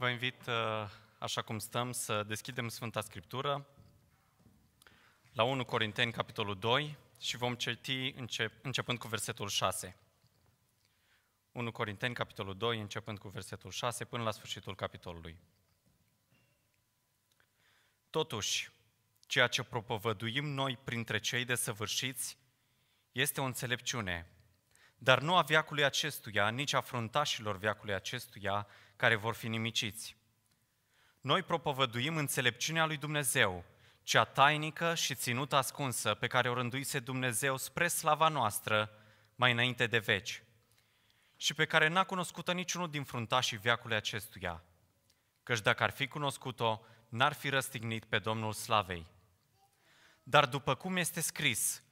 Vă invit, uh, așa cum stăm, să deschidem Sfânta Scriptură la 1 Corinteni, capitolul 2, și vom citi încep, începând cu versetul 6. 1 Corinteni, capitolul 2, începând cu versetul 6, până la sfârșitul capitolului. Totuși, ceea ce propovăduim noi printre cei desăvârșiți este o înțelepciune, dar nu a viacului acestuia, nici a fruntașilor viacului acestuia, care vor fi nimiciți. Noi propovăduim înțelepciunea lui Dumnezeu, cea tainică și ținută ascunsă pe care o rânduise Dumnezeu spre slava noastră mai înainte de veci și pe care n-a cunoscut-o niciunul din fruntașii veacului acestuia, căci dacă ar fi cunoscut-o, n-ar fi răstignit pe Domnul Slavei. Dar după cum este scris,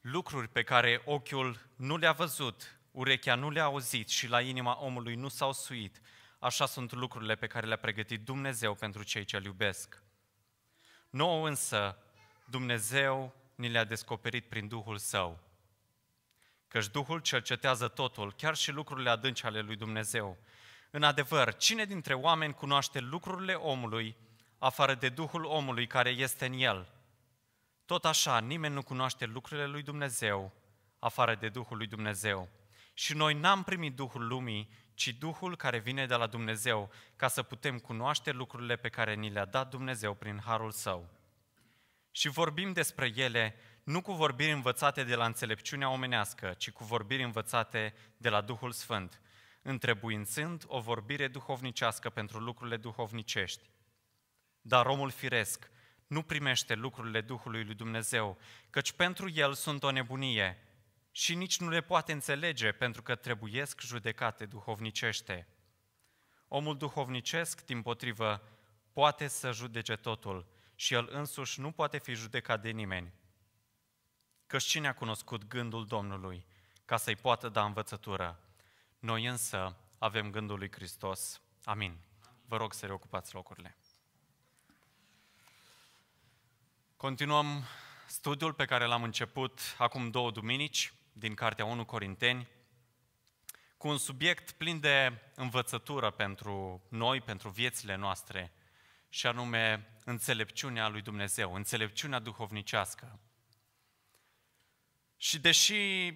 lucruri pe care ochiul nu le-a văzut, urechea nu le-a auzit și la inima omului nu s-au suit, Așa sunt lucrurile pe care le-a pregătit Dumnezeu pentru cei ce-L iubesc. Nouă însă, Dumnezeu ni le-a descoperit prin Duhul Său. Căci Duhul cercetează totul, chiar și lucrurile adânci ale lui Dumnezeu. În adevăr, cine dintre oameni cunoaște lucrurile omului, afară de Duhul omului care este în el? Tot așa, nimeni nu cunoaște lucrurile lui Dumnezeu, afară de Duhul lui Dumnezeu. Și noi n-am primit Duhul lumii, ci Duhul care vine de la Dumnezeu, ca să putem cunoaște lucrurile pe care ni le-a dat Dumnezeu prin harul său. Și vorbim despre ele nu cu vorbiri învățate de la înțelepciunea omenească, ci cu vorbiri învățate de la Duhul Sfânt, întrebuințând o vorbire duhovnicească pentru lucrurile duhovnicești. Dar omul firesc nu primește lucrurile Duhului lui Dumnezeu, căci pentru el sunt o nebunie și nici nu le poate înțelege pentru că trebuiesc judecate duhovnicește. Omul duhovnicesc, din potrivă, poate să judece totul și el însuși nu poate fi judecat de nimeni. Căci cine a cunoscut gândul Domnului ca să-i poată da învățătură? Noi însă avem gândul lui Hristos. Amin. Vă rog să reocupați locurile. Continuăm studiul pe care l-am început acum două duminici – din Cartea 1 Corinteni, cu un subiect plin de învățătură pentru noi, pentru viețile noastre, și anume înțelepciunea lui Dumnezeu, înțelepciunea duhovnicească. Și deși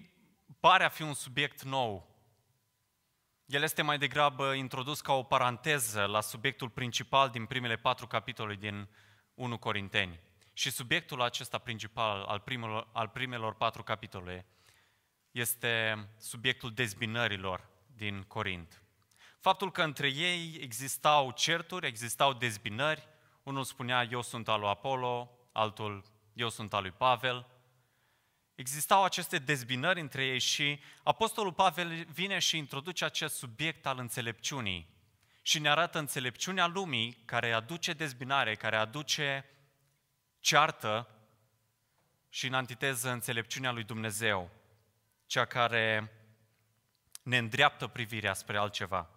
pare a fi un subiect nou, el este mai degrabă introdus ca o paranteză la subiectul principal din primele patru capitole din 1 Corinteni. Și subiectul acesta principal al primelor, al primelor patru capitole este subiectul dezbinărilor din Corint. Faptul că între ei existau certuri, existau dezbinări, unul spunea eu sunt al lui Apollo, altul eu sunt al lui Pavel. Existau aceste dezbinări între ei și Apostolul Pavel vine și introduce acest subiect al înțelepciunii și ne arată înțelepciunea lumii care aduce dezbinare, care aduce ceartă și în antiteză înțelepciunea lui Dumnezeu cea care ne îndreaptă privirea spre altceva.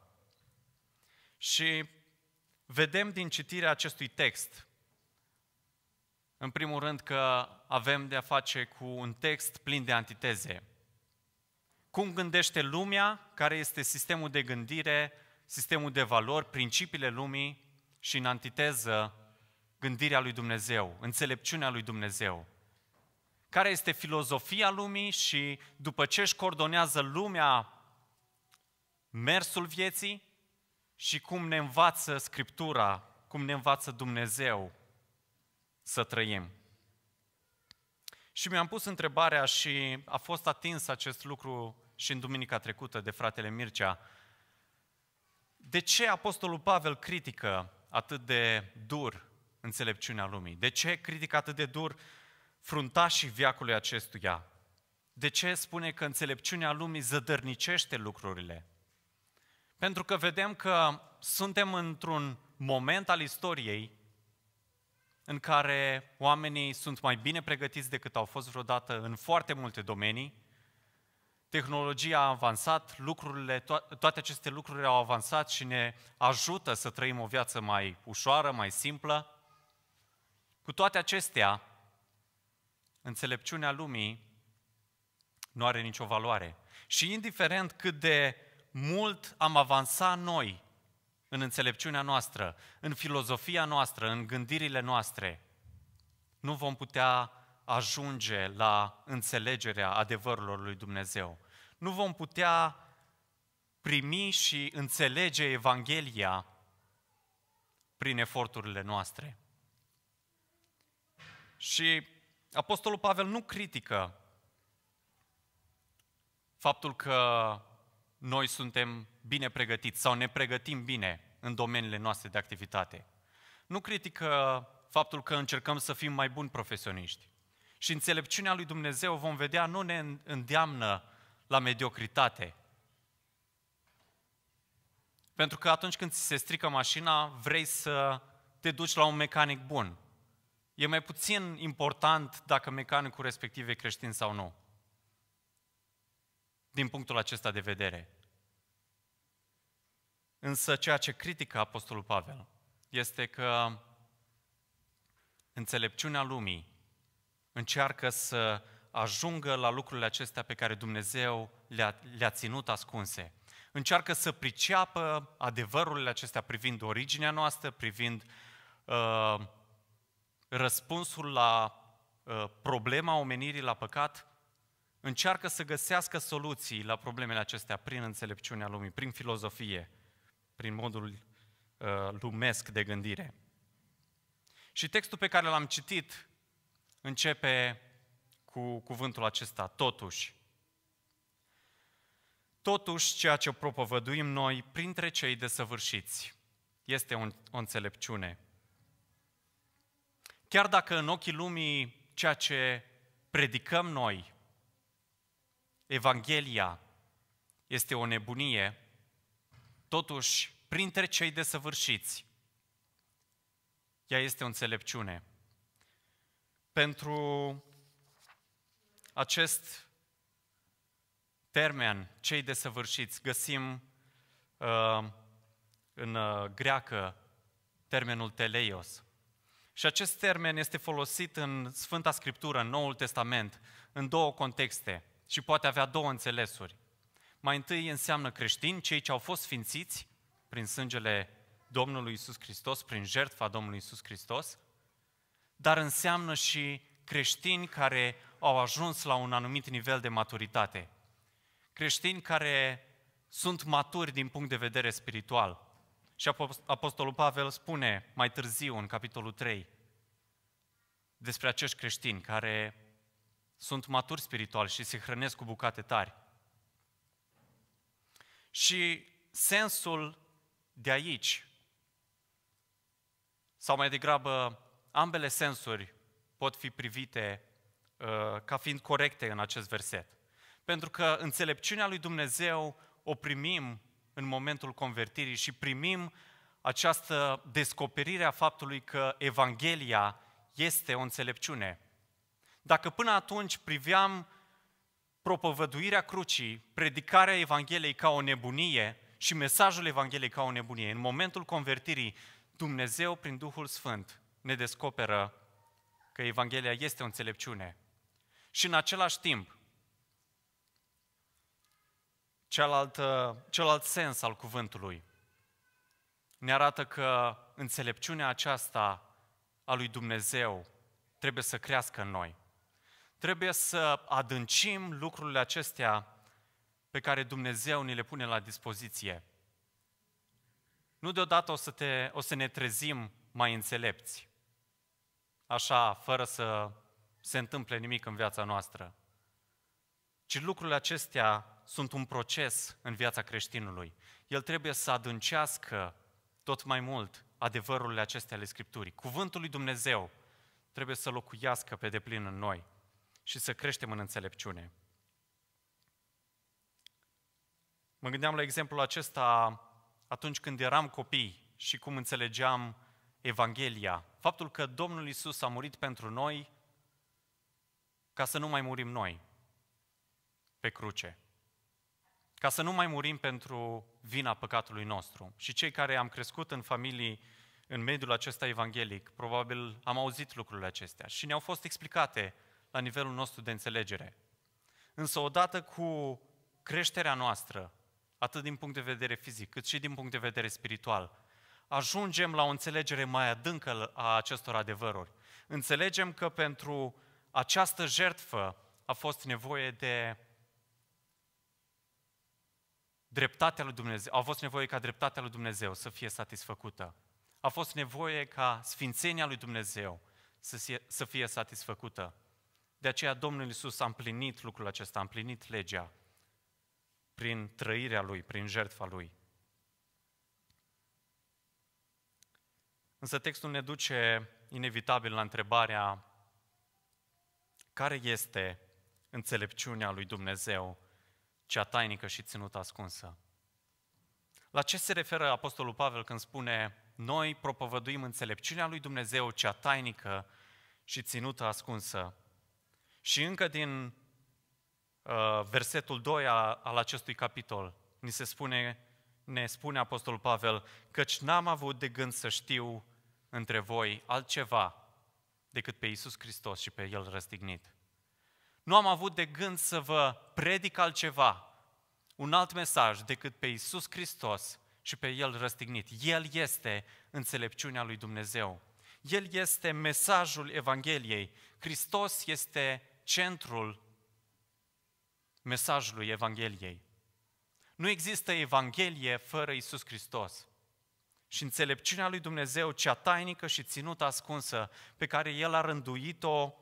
Și vedem din citirea acestui text, în primul rând că avem de a face cu un text plin de antiteze. Cum gândește lumea, care este sistemul de gândire, sistemul de valori, principiile lumii și în antiteză gândirea lui Dumnezeu, înțelepciunea lui Dumnezeu, care este filozofia lumii și după ce își coordonează lumea mersul vieții și cum ne învață Scriptura, cum ne învață Dumnezeu să trăim. Și mi-am pus întrebarea și a fost atins acest lucru și în duminica trecută de fratele Mircea. De ce Apostolul Pavel critică atât de dur înțelepciunea lumii? De ce critică atât de dur fruntașii viacului acestuia. De ce spune că înțelepciunea lumii zădărnicește lucrurile? Pentru că vedem că suntem într-un moment al istoriei în care oamenii sunt mai bine pregătiți decât au fost vreodată în foarte multe domenii. Tehnologia a avansat, lucrurile, toate aceste lucruri au avansat și ne ajută să trăim o viață mai ușoară, mai simplă. Cu toate acestea, înțelepciunea lumii nu are nicio valoare. Și indiferent cât de mult am avansat noi în înțelepciunea noastră, în filozofia noastră, în gândirile noastre, nu vom putea ajunge la înțelegerea adevărurilor lui Dumnezeu. Nu vom putea primi și înțelege Evanghelia prin eforturile noastre. Și Apostolul Pavel nu critică faptul că noi suntem bine pregătiți sau ne pregătim bine în domeniile noastre de activitate. Nu critică faptul că încercăm să fim mai buni profesioniști. Și înțelepciunea lui Dumnezeu, vom vedea, nu ne îndeamnă la mediocritate. Pentru că atunci când ți se strică mașina, vrei să te duci la un mecanic bun e mai puțin important dacă mecanicul respectiv e creștin sau nu. Din punctul acesta de vedere. Însă ceea ce critică Apostolul Pavel este că înțelepciunea lumii încearcă să ajungă la lucrurile acestea pe care Dumnezeu le-a, le ținut ascunse. Încearcă să priceapă adevărurile acestea privind originea noastră, privind uh, răspunsul la uh, problema omenirii la păcat, încearcă să găsească soluții la problemele acestea prin înțelepciunea lumii, prin filozofie, prin modul uh, lumesc de gândire. Și textul pe care l-am citit începe cu cuvântul acesta, totuși. Totuși, ceea ce propovăduim noi printre cei desăvârșiți este o înțelepciune – Chiar dacă în ochii lumii ceea ce predicăm noi, Evanghelia, este o nebunie, totuși, printre cei desăvârșiți, ea este o înțelepciune. Pentru acest termen, cei desăvârșiți, găsim uh, în uh, greacă termenul teleios, și acest termen este folosit în Sfânta Scriptură, în Noul Testament, în două contexte și poate avea două înțelesuri. Mai întâi înseamnă creștini, cei ce au fost sfințiți prin sângele Domnului Isus Hristos, prin jertfa Domnului Isus Hristos, dar înseamnă și creștini care au ajuns la un anumit nivel de maturitate. Creștini care sunt maturi din punct de vedere spiritual, și Apostolul Pavel spune mai târziu, în capitolul 3, despre acești creștini care sunt maturi spirituali și se hrănesc cu bucate tari. Și sensul de aici, sau mai degrabă, ambele sensuri pot fi privite uh, ca fiind corecte în acest verset. Pentru că înțelepciunea lui Dumnezeu o primim în momentul convertirii și primim această descoperire a faptului că Evanghelia este o înțelepciune. Dacă până atunci priveam propovăduirea crucii, predicarea Evangheliei ca o nebunie și mesajul Evangheliei ca o nebunie, în momentul convertirii, Dumnezeu, prin Duhul Sfânt, ne descoperă că Evanghelia este o înțelepciune. Și în același timp, Cealalt, celălalt sens al cuvântului ne arată că înțelepciunea aceasta a lui Dumnezeu trebuie să crească în noi. Trebuie să adâncim lucrurile acestea pe care Dumnezeu ni le pune la dispoziție. Nu deodată o să, te, o să ne trezim mai înțelepți, așa, fără să se întâmple nimic în viața noastră, ci lucrurile acestea sunt un proces în viața creștinului. El trebuie să adâncească tot mai mult adevărurile acestea ale Scripturii. Cuvântul lui Dumnezeu trebuie să locuiască pe deplin în noi și să creștem în înțelepciune. Mă gândeam la exemplul acesta atunci când eram copii și cum înțelegeam Evanghelia. Faptul că Domnul Isus a murit pentru noi ca să nu mai murim noi pe cruce ca să nu mai murim pentru vina păcatului nostru. Și cei care am crescut în familii, în mediul acesta evanghelic, probabil am auzit lucrurile acestea și ne-au fost explicate la nivelul nostru de înțelegere. Însă odată cu creșterea noastră, atât din punct de vedere fizic, cât și din punct de vedere spiritual, ajungem la o înțelegere mai adâncă a acestor adevăruri. Înțelegem că pentru această jertfă a fost nevoie de dreptatea lui Dumnezeu, au fost nevoie ca dreptatea lui Dumnezeu să fie satisfăcută. A fost nevoie ca sfințenia lui Dumnezeu să fie, să fie satisfăcută. De aceea Domnul Iisus a împlinit lucrul acesta, a împlinit legea prin trăirea Lui, prin jertfa Lui. Însă textul ne duce inevitabil la întrebarea care este înțelepciunea lui Dumnezeu cea tainică și ținută ascunsă. La ce se referă Apostolul Pavel când spune noi propovăduim înțelepciunea lui Dumnezeu cea tainică și ținută ascunsă? Și încă din uh, versetul 2 al, al acestui capitol ni se spune, ne spune Apostolul Pavel căci n-am avut de gând să știu între voi altceva decât pe Iisus Hristos și pe El răstignit. Nu am avut de gând să vă predic altceva, un alt mesaj decât pe Iisus Hristos și pe El răstignit. El este înțelepciunea lui Dumnezeu. El este mesajul Evangheliei. Hristos este centrul mesajului Evangheliei. Nu există Evanghelie fără Isus Hristos. Și înțelepciunea lui Dumnezeu, cea tainică și ținută ascunsă, pe care El a rânduit-o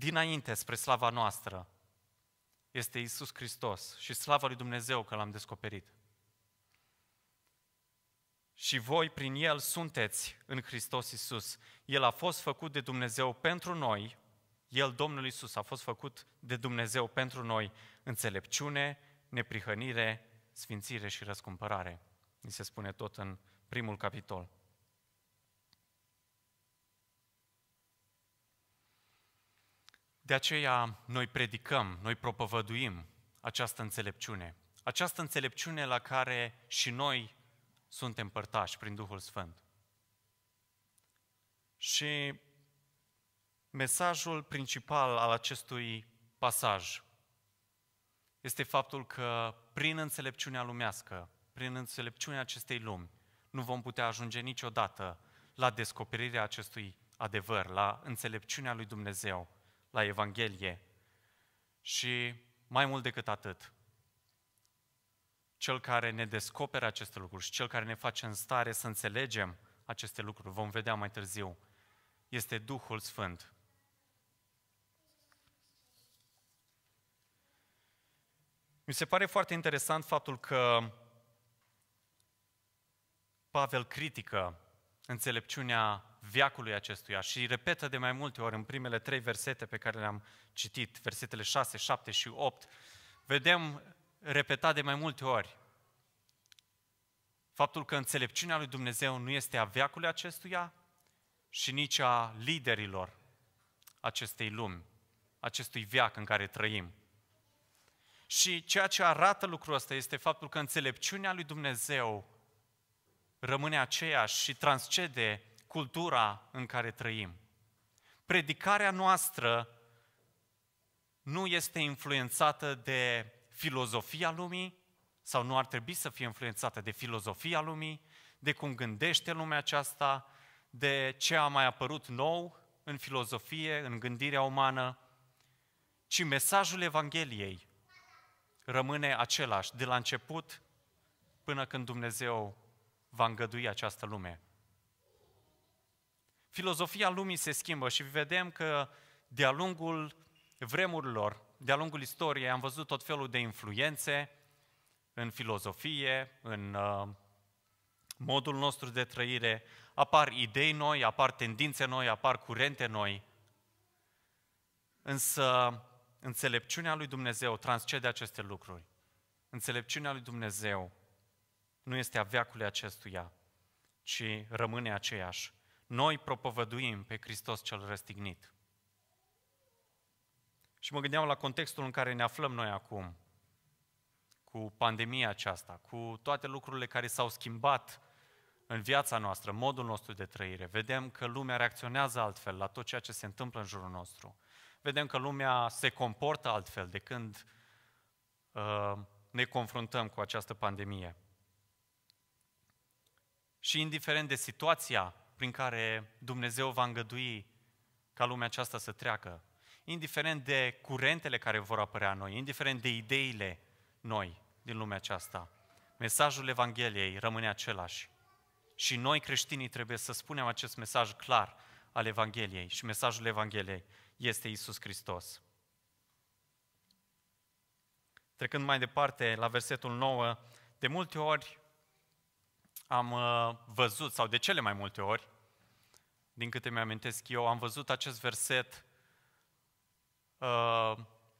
dinainte spre slava noastră este Isus Hristos și slava lui Dumnezeu că l-am descoperit. Și voi prin El sunteți în Hristos Isus. El a fost făcut de Dumnezeu pentru noi, El, Domnul Isus, a fost făcut de Dumnezeu pentru noi înțelepciune, neprihănire, sfințire și răscumpărare. Ni se spune tot în primul capitol. De aceea noi predicăm, noi propovăduim această înțelepciune. Această înțelepciune la care și noi suntem părtași prin Duhul Sfânt. Și mesajul principal al acestui pasaj este faptul că prin înțelepciunea lumească, prin înțelepciunea acestei lumi, nu vom putea ajunge niciodată la descoperirea acestui adevăr, la înțelepciunea lui Dumnezeu, la Evanghelie. Și mai mult decât atât, cel care ne descoperă aceste lucruri și cel care ne face în stare să înțelegem aceste lucruri, vom vedea mai târziu, este Duhul Sfânt. Mi se pare foarte interesant faptul că Pavel critică înțelepciunea viacului acestuia și repetă de mai multe ori în primele trei versete pe care le-am citit, versetele 6, 7 și 8, vedem repetat de mai multe ori faptul că înțelepciunea lui Dumnezeu nu este a viacului acestuia și nici a liderilor acestei lumi, acestui viac în care trăim. Și ceea ce arată lucrul ăsta este faptul că înțelepciunea lui Dumnezeu rămâne aceeași și transcede cultura în care trăim. Predicarea noastră nu este influențată de filozofia lumii, sau nu ar trebui să fie influențată de filozofia lumii, de cum gândește lumea aceasta, de ce a mai apărut nou în filozofie, în gândirea umană, ci mesajul Evangheliei rămâne același de la început până când Dumnezeu va îngădui această lume. Filozofia lumii se schimbă și vedem că de-a lungul vremurilor, de-a lungul istoriei, am văzut tot felul de influențe în filozofie, în uh, modul nostru de trăire, apar idei noi, apar tendințe noi, apar curente noi. Însă înțelepciunea lui Dumnezeu transcede aceste lucruri. Înțelepciunea lui Dumnezeu nu este a veacului acestuia, ci rămâne aceeași. Noi propovăduim pe Hristos cel răstignit. Și mă gândeam la contextul în care ne aflăm noi acum, cu pandemia aceasta, cu toate lucrurile care s-au schimbat în viața noastră, modul nostru de trăire. Vedem că lumea reacționează altfel la tot ceea ce se întâmplă în jurul nostru. Vedem că lumea se comportă altfel de când uh, ne confruntăm cu această pandemie. Și indiferent de situația prin care Dumnezeu va îngădui ca lumea aceasta să treacă, indiferent de curentele care vor apărea noi, indiferent de ideile noi din lumea aceasta, mesajul Evangheliei rămâne același. Și noi creștinii trebuie să spunem acest mesaj clar al Evangheliei și mesajul Evangheliei este Isus Hristos. Trecând mai departe la versetul 9, de multe ori am uh, văzut, sau de cele mai multe ori, din câte mi-amintesc eu, am văzut acest verset uh,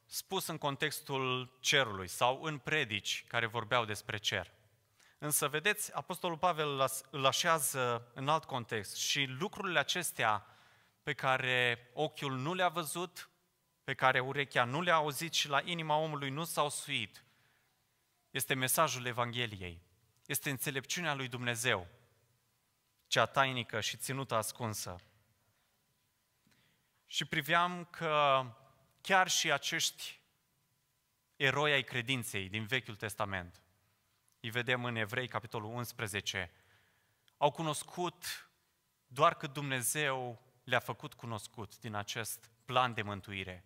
spus în contextul cerului sau în predici care vorbeau despre cer. Însă, vedeți, Apostolul Pavel îl așează în alt context și lucrurile acestea pe care ochiul nu le-a văzut, pe care urechea nu le-a auzit și la inima omului nu s-au suit, este mesajul Evangheliei este înțelepciunea lui Dumnezeu, cea tainică și ținută ascunsă. Și priveam că chiar și acești eroi ai credinței din Vechiul Testament, îi vedem în Evrei, capitolul 11, au cunoscut doar că Dumnezeu le-a făcut cunoscut din acest plan de mântuire.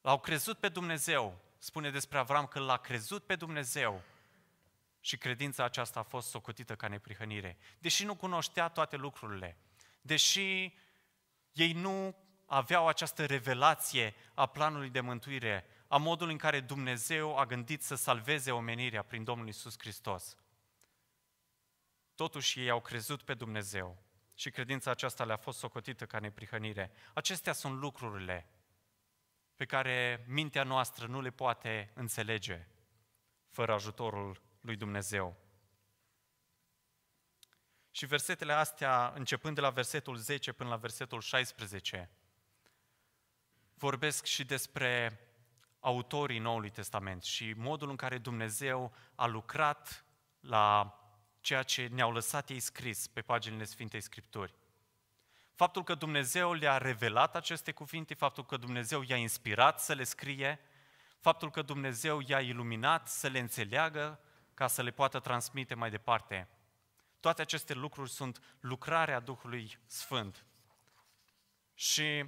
L-au crezut pe Dumnezeu, spune despre Avram că l-a crezut pe Dumnezeu și credința aceasta a fost socotită ca neprihănire. Deși nu cunoștea toate lucrurile, deși ei nu aveau această revelație a planului de mântuire, a modului în care Dumnezeu a gândit să salveze omenirea prin Domnul Isus Hristos. Totuși ei au crezut pe Dumnezeu și credința aceasta le-a fost socotită ca neprihănire. Acestea sunt lucrurile pe care mintea noastră nu le poate înțelege fără ajutorul lui Dumnezeu. Și versetele astea, începând de la versetul 10 până la versetul 16, vorbesc și despre autorii Noului Testament și modul în care Dumnezeu a lucrat la ceea ce ne-au lăsat ei scris pe paginile Sfintei Scripturi. Faptul că Dumnezeu le-a revelat aceste cuvinte, faptul că Dumnezeu i-a inspirat să le scrie, faptul că Dumnezeu i-a iluminat să le înțeleagă, ca să le poată transmite mai departe. Toate aceste lucruri sunt lucrarea Duhului Sfânt. Și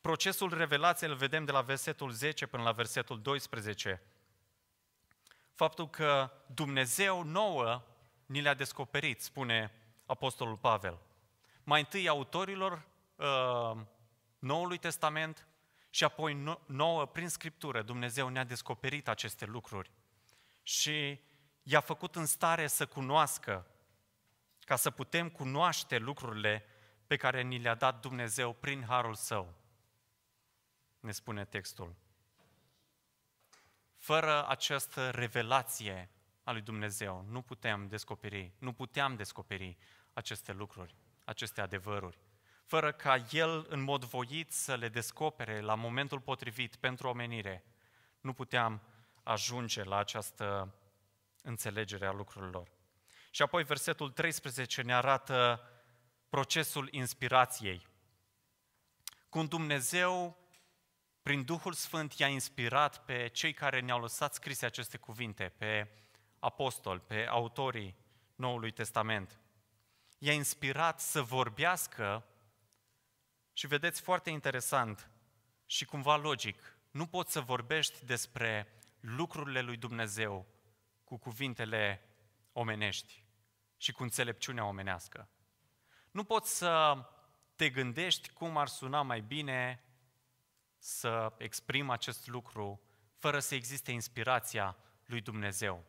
procesul revelației îl vedem de la versetul 10 până la versetul 12. Faptul că Dumnezeu nouă ni le-a descoperit, spune Apostolul Pavel. Mai întâi autorilor uh, Noului Testament și apoi nouă prin Scriptură Dumnezeu ne-a descoperit aceste lucruri. Și i-a făcut în stare să cunoască, ca să putem cunoaște lucrurile pe care ni le-a dat Dumnezeu prin harul său. Ne spune textul. Fără această revelație a lui Dumnezeu, nu putem descoperi, nu puteam descoperi aceste lucruri, aceste adevăruri fără ca El în mod voit să le descopere la momentul potrivit pentru omenire, nu puteam ajunge la această înțelegerea lucrurilor. Și apoi versetul 13 ne arată procesul inspirației. Cum Dumnezeu, prin Duhul Sfânt, i-a inspirat pe cei care ne-au lăsat scrise aceste cuvinte, pe apostoli, pe autorii Noului Testament. I-a inspirat să vorbească și vedeți foarte interesant și cumva logic. Nu poți să vorbești despre lucrurile lui Dumnezeu cu cuvintele omenești și cu înțelepciunea omenească. Nu poți să te gândești cum ar suna mai bine să exprim acest lucru fără să existe inspirația lui Dumnezeu.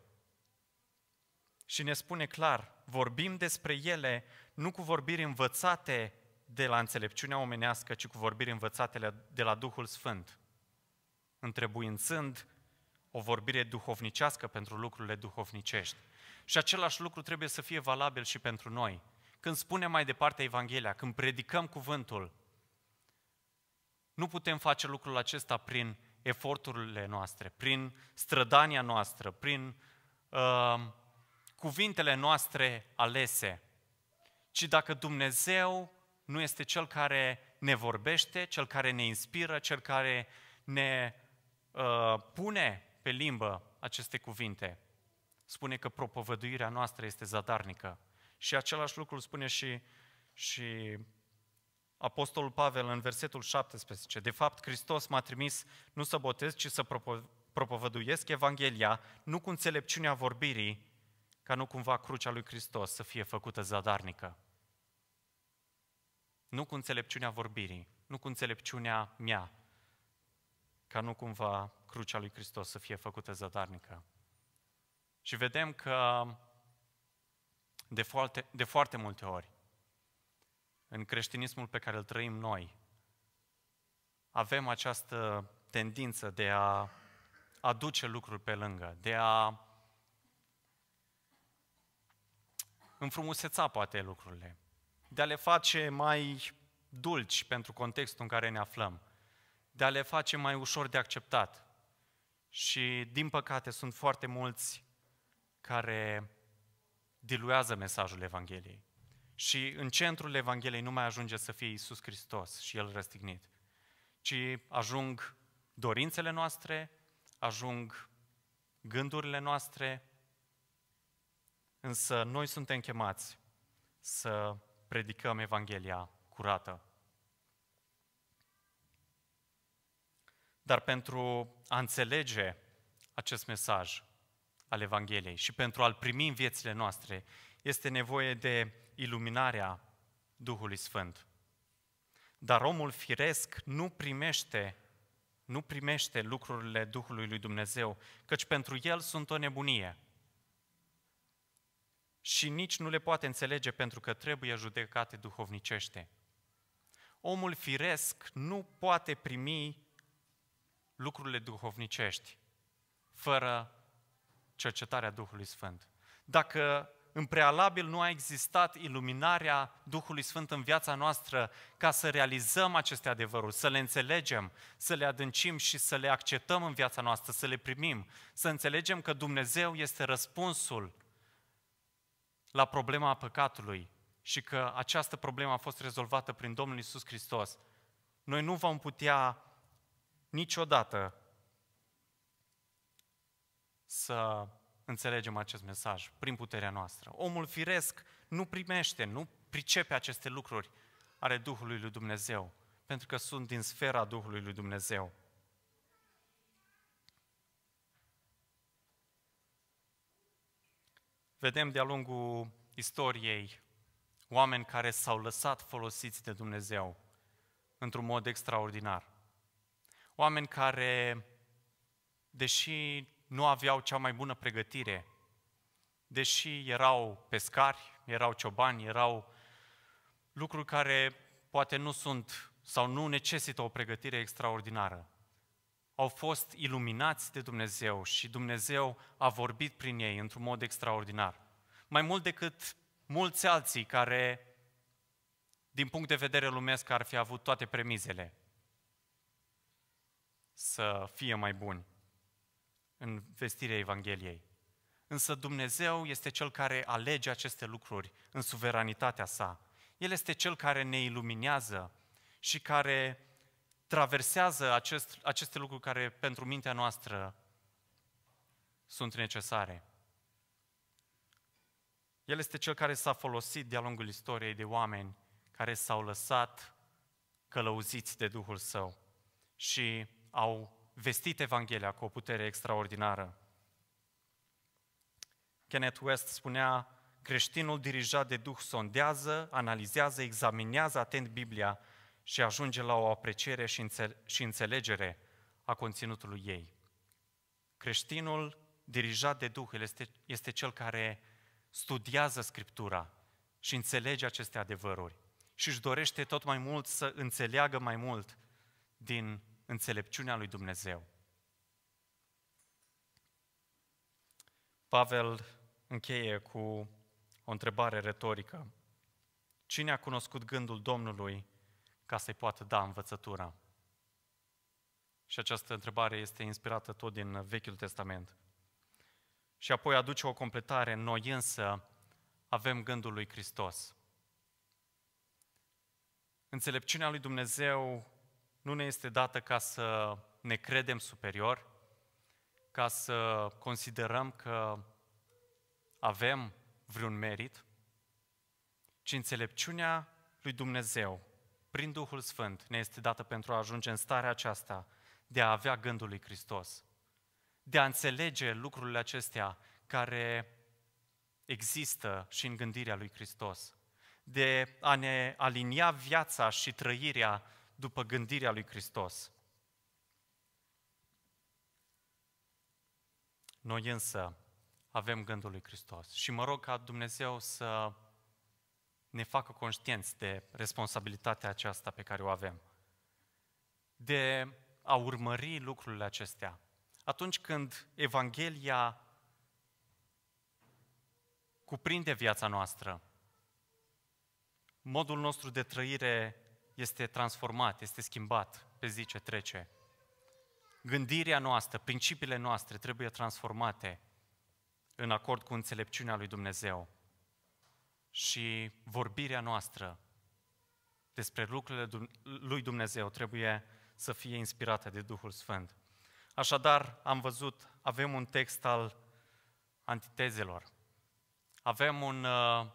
Și ne spune clar, vorbim despre ele nu cu vorbiri învățate de la înțelepciunea omenească, ci cu vorbiri învățate de la Duhul Sfânt, întrebuințând o vorbire duhovnicească pentru lucrurile duhovnicești. Și același lucru trebuie să fie valabil și pentru noi. Când spunem mai departe Evanghelia, când predicăm cuvântul, nu putem face lucrul acesta prin eforturile noastre, prin strădania noastră, prin uh, cuvintele noastre alese, ci dacă Dumnezeu nu este Cel care ne vorbește, Cel care ne inspiră, Cel care ne uh, pune pe limbă aceste cuvinte, spune că propovăduirea noastră este zadarnică. Și același lucru spune și, și Apostolul Pavel în versetul 17. De fapt, Hristos m-a trimis nu să botez, ci să propo- propovăduiesc Evanghelia, nu cu înțelepciunea vorbirii, ca nu cumva crucea lui Hristos să fie făcută zadarnică. Nu cu înțelepciunea vorbirii, nu cu înțelepciunea mea, ca nu cumva crucea lui Hristos să fie făcută zadarnică. Și vedem că de foarte, de foarte multe ori, în creștinismul pe care îl trăim noi, avem această tendință de a aduce lucruri pe lângă, de a înfrumuseța poate lucrurile, de a le face mai dulci pentru contextul în care ne aflăm, de a le face mai ușor de acceptat. Și, din păcate, sunt foarte mulți care diluează mesajul Evangheliei. Și în centrul Evangheliei nu mai ajunge să fie Isus Hristos și El răstignit, ci ajung dorințele noastre, ajung gândurile noastre, însă noi suntem chemați să predicăm Evanghelia curată, Dar pentru a înțelege acest mesaj al Evangheliei și pentru a-l primi în viețile noastre, este nevoie de iluminarea Duhului Sfânt. Dar omul firesc nu primește nu primește lucrurile Duhului lui Dumnezeu, căci pentru el sunt o nebunie. Și nici nu le poate înțelege pentru că trebuie judecate duhovnicește. Omul firesc nu poate primi lucrurile duhovnicești, fără cercetarea Duhului Sfânt. Dacă în prealabil nu a existat iluminarea Duhului Sfânt în viața noastră ca să realizăm aceste adevăruri, să le înțelegem, să le adâncim și să le acceptăm în viața noastră, să le primim, să înțelegem că Dumnezeu este răspunsul la problema păcatului și că această problemă a fost rezolvată prin Domnul Isus Hristos, noi nu vom putea niciodată să înțelegem acest mesaj prin puterea noastră. Omul firesc nu primește, nu pricepe aceste lucruri ale Duhului lui Dumnezeu, pentru că sunt din sfera Duhului lui Dumnezeu. Vedem de-a lungul istoriei oameni care s-au lăsat folosiți de Dumnezeu într-un mod extraordinar. Oameni care, deși nu aveau cea mai bună pregătire, deși erau pescari, erau ciobani, erau lucruri care poate nu sunt sau nu necesită o pregătire extraordinară. Au fost iluminați de Dumnezeu și Dumnezeu a vorbit prin ei într-un mod extraordinar. Mai mult decât mulți alții care, din punct de vedere lumesc, ar fi avut toate premizele să fie mai buni în vestirea Evangheliei. Însă Dumnezeu este Cel care alege aceste lucruri în suveranitatea sa. El este Cel care ne iluminează și care traversează acest, aceste lucruri care pentru mintea noastră sunt necesare. El este cel care s-a folosit de-a lungul istoriei de oameni care s-au lăsat călăuziți de Duhul Său. Și au vestit Evanghelia cu o putere extraordinară. Kenneth West spunea, creștinul dirijat de Duh sondează, analizează, examinează atent Biblia și ajunge la o apreciere și înțelegere a conținutului ei. Creștinul dirijat de Duh este, este cel care studiază Scriptura și înțelege aceste adevăruri și își dorește tot mai mult să înțeleagă mai mult din înțelepciunea lui Dumnezeu. Pavel încheie cu o întrebare retorică. Cine a cunoscut gândul Domnului ca să-i poată da învățătura? Și această întrebare este inspirată tot din Vechiul Testament. Și apoi aduce o completare. Noi însă avem gândul lui Hristos. Înțelepciunea lui Dumnezeu nu ne este dată ca să ne credem superior, ca să considerăm că avem vreun merit, ci înțelepciunea lui Dumnezeu, prin Duhul Sfânt, ne este dată pentru a ajunge în starea aceasta de a avea gândul lui Hristos, de a înțelege lucrurile acestea care există și în gândirea lui Hristos, de a ne alinia viața și trăirea după gândirea lui Hristos. Noi însă avem gândul lui Hristos și mă rog ca Dumnezeu să ne facă conștienți de responsabilitatea aceasta pe care o avem, de a urmări lucrurile acestea. Atunci când Evanghelia cuprinde viața noastră, modul nostru de trăire este transformat, este schimbat pe zi ce trece. Gândirea noastră, principiile noastre trebuie transformate în acord cu înțelepciunea lui Dumnezeu. Și vorbirea noastră despre lucrurile lui Dumnezeu trebuie să fie inspirată de Duhul Sfânt. Așadar, am văzut, avem un text al antitezelor. Avem un uh,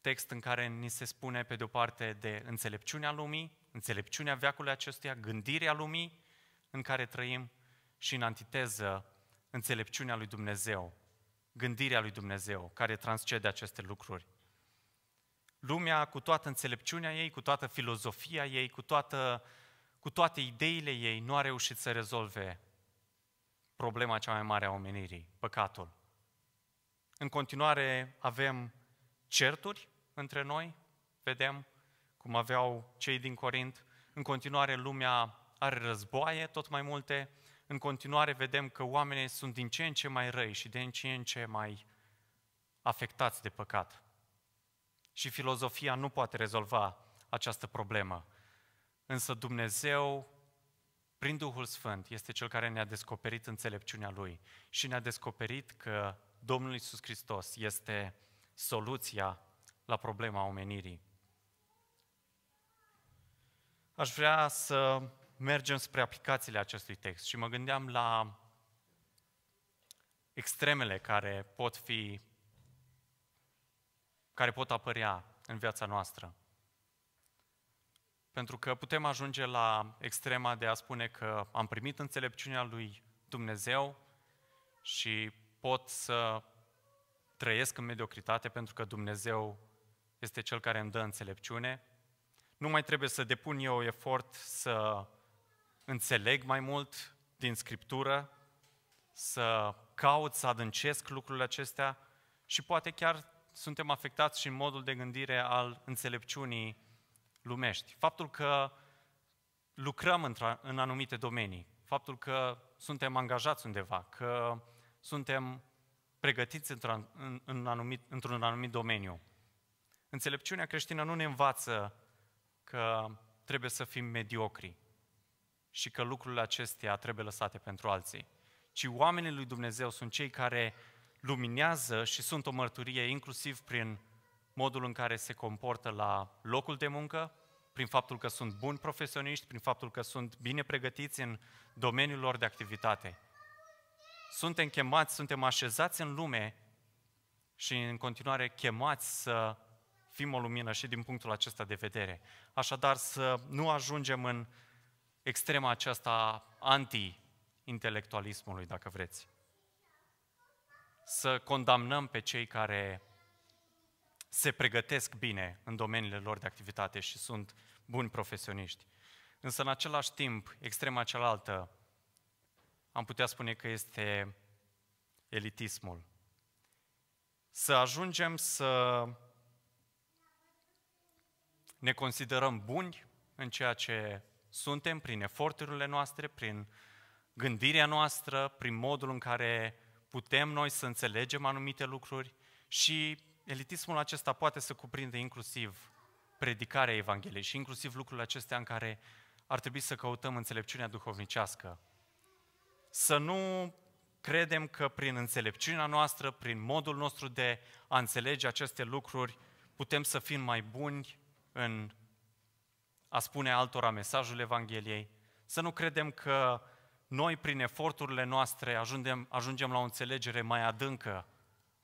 text în care ni se spune pe de-o parte de înțelepciunea lumii, înțelepciunea veacului acestuia, gândirea lumii în care trăim și în antiteză înțelepciunea lui Dumnezeu, gândirea lui Dumnezeu care transcede aceste lucruri. Lumea cu toată înțelepciunea ei, cu toată filozofia ei, cu, toată, cu toate ideile ei nu a reușit să rezolve problema cea mai mare a omenirii, păcatul. În continuare avem certuri, între noi, vedem cum aveau cei din Corint, în continuare lumea are războaie tot mai multe, în continuare vedem că oamenii sunt din ce în ce mai răi și din ce în ce mai afectați de păcat. Și filozofia nu poate rezolva această problemă. Însă Dumnezeu, prin Duhul Sfânt, este Cel care ne-a descoperit înțelepciunea Lui și ne-a descoperit că Domnul Isus Hristos este soluția la problema omenirii. Aș vrea să mergem spre aplicațiile acestui text și mă gândeam la extremele care pot fi care pot apărea în viața noastră. Pentru că putem ajunge la extrema de a spune că am primit înțelepciunea lui Dumnezeu și pot să trăiesc în mediocritate pentru că Dumnezeu este Cel care îmi dă înțelepciune. Nu mai trebuie să depun eu efort să înțeleg mai mult din Scriptură, să caut, să adâncesc lucrurile acestea și poate chiar suntem afectați și în modul de gândire al înțelepciunii lumești. Faptul că lucrăm în anumite domenii, faptul că suntem angajați undeva, că suntem pregătiți într-un anumit, într-un anumit domeniu, Înțelepciunea creștină nu ne învață că trebuie să fim mediocri și că lucrurile acestea trebuie lăsate pentru alții, ci oamenii lui Dumnezeu sunt cei care luminează și sunt o mărturie inclusiv prin modul în care se comportă la locul de muncă, prin faptul că sunt buni profesioniști, prin faptul că sunt bine pregătiți în domeniul lor de activitate. Suntem chemați, suntem așezați în lume și în continuare chemați să fim o lumină și din punctul acesta de vedere. Așadar, să nu ajungem în extrema aceasta anti-intelectualismului, dacă vreți. Să condamnăm pe cei care se pregătesc bine în domeniile lor de activitate și sunt buni profesioniști. Însă, în același timp, extrema cealaltă, am putea spune că este elitismul. Să ajungem să ne considerăm buni în ceea ce suntem, prin eforturile noastre, prin gândirea noastră, prin modul în care putem noi să înțelegem anumite lucruri și elitismul acesta poate să cuprinde inclusiv predicarea Evangheliei și inclusiv lucrurile acestea în care ar trebui să căutăm înțelepciunea duhovnicească. Să nu credem că prin înțelepciunea noastră, prin modul nostru de a înțelege aceste lucruri, putem să fim mai buni în a spune altora mesajul Evangheliei, să nu credem că noi, prin eforturile noastre, ajungem, ajungem la o înțelegere mai adâncă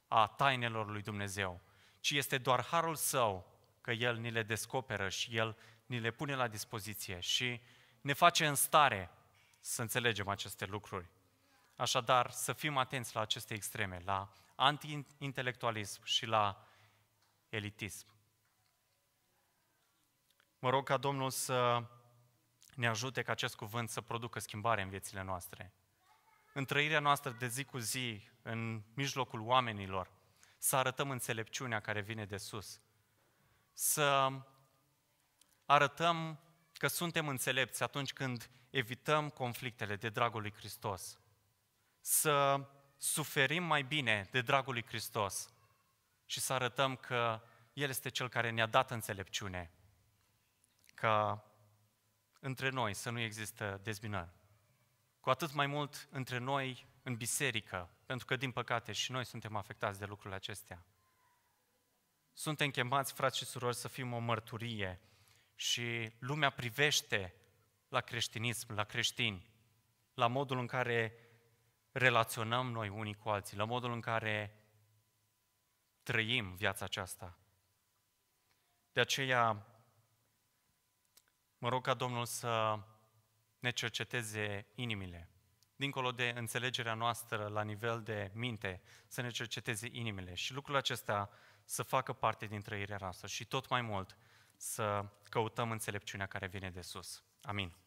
a tainelor lui Dumnezeu, ci este doar harul său că El ni le descoperă și El ni le pune la dispoziție și ne face în stare să înțelegem aceste lucruri. Așadar, să fim atenți la aceste extreme, la anti-intelectualism și la elitism. Mă rog ca Domnul să ne ajute ca acest cuvânt să producă schimbare în viețile noastre. În trăirea noastră de zi cu zi, în mijlocul oamenilor, să arătăm înțelepciunea care vine de sus. Să arătăm că suntem înțelepți atunci când evităm conflictele de dragul lui Hristos. Să suferim mai bine de dragul lui Hristos și să arătăm că El este Cel care ne-a dat înțelepciune ca între noi să nu există dezbinări. Cu atât mai mult între noi în biserică, pentru că, din păcate, și noi suntem afectați de lucrurile acestea. Suntem chemați, frați și surori, să fim o mărturie și lumea privește la creștinism, la creștini, la modul în care relaționăm noi unii cu alții, la modul în care trăim viața aceasta. De aceea, Mă rog ca Domnul să ne cerceteze inimile. Dincolo de înțelegerea noastră la nivel de minte, să ne cerceteze inimile și lucrul acesta să facă parte din trăirea noastră și tot mai mult să căutăm înțelepciunea care vine de sus. Amin.